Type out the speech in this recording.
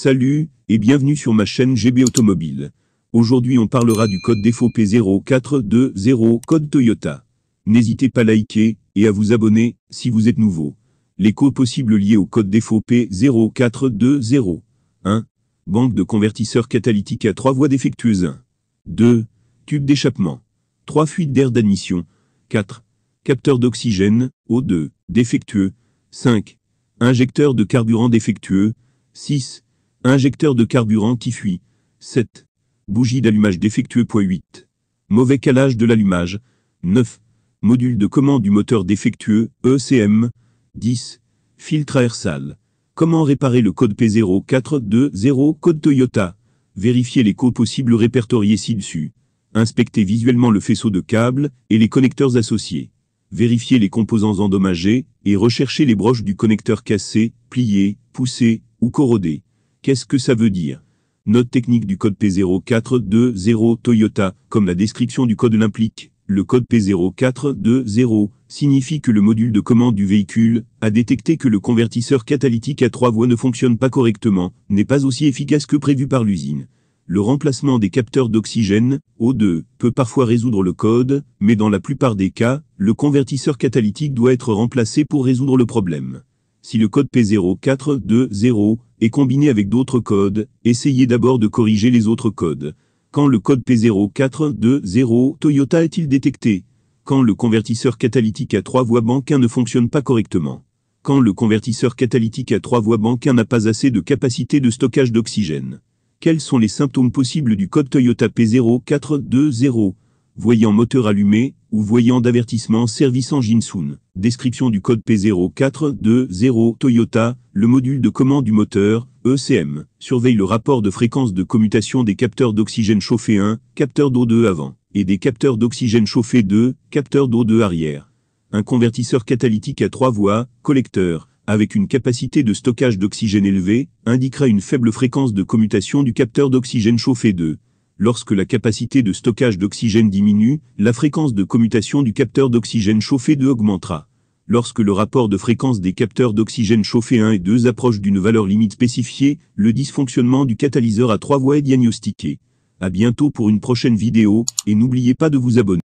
Salut et bienvenue sur ma chaîne GB Automobile. Aujourd'hui on parlera du code défaut P0420 code Toyota. N'hésitez pas à liker et à vous abonner si vous êtes nouveau. Les possible possibles liés au code défaut P0420. 1. Banque de convertisseur catalytique à 3 voies défectueuses 1. 2. Tube d'échappement. 3. Fuite d'air d'admission. 4. Capteur d'oxygène, O2, défectueux. 5. Injecteur de carburant défectueux. 6. Injecteur de carburant qui fuit. 7. Bougie d'allumage défectueux. 8. Mauvais calage de l'allumage. 9. Module de commande du moteur défectueux, ECM. 10. Filtre à air sale. Comment réparer le code P0420 code Toyota Vérifiez les codes possibles répertoriés ci-dessus. Inspectez visuellement le faisceau de câbles et les connecteurs associés. Vérifiez les composants endommagés et recherchez les broches du connecteur cassé, plié, poussé ou corrodé. Qu'est-ce que ça veut dire Note technique du code P0420 Toyota, comme la description du code l'implique, le code P0420 signifie que le module de commande du véhicule a détecté que le convertisseur catalytique à trois voies ne fonctionne pas correctement, n'est pas aussi efficace que prévu par l'usine. Le remplacement des capteurs d'oxygène, O2, peut parfois résoudre le code, mais dans la plupart des cas, le convertisseur catalytique doit être remplacé pour résoudre le problème si le code P0420 est combiné avec d'autres codes, essayez d'abord de corriger les autres codes. Quand le code P0420 Toyota est-il détecté Quand le convertisseur catalytique à 3 voies banquin ne fonctionne pas correctement Quand le convertisseur catalytique à 3 voies banquin n'a pas assez de capacité de stockage d'oxygène Quels sont les symptômes possibles du code Toyota P0420 voyant moteur allumé ou voyant d'avertissement service en soon. Description du code P0420 Toyota, le module de commande du moteur, ECM, surveille le rapport de fréquence de commutation des capteurs d'oxygène chauffé 1, capteur d'eau 2 avant, et des capteurs d'oxygène chauffé 2, capteur d'eau 2 arrière. Un convertisseur catalytique à trois voies, collecteur, avec une capacité de stockage d'oxygène élevée, indiquera une faible fréquence de commutation du capteur d'oxygène chauffé 2 lorsque la capacité de stockage d'oxygène diminue, la fréquence de commutation du capteur d'oxygène chauffé 2 augmentera. Lorsque le rapport de fréquence des capteurs d'oxygène chauffé 1 et 2 approche d'une valeur limite spécifiée, le dysfonctionnement du catalyseur à trois voies est diagnostiqué. À bientôt pour une prochaine vidéo, et n'oubliez pas de vous abonner.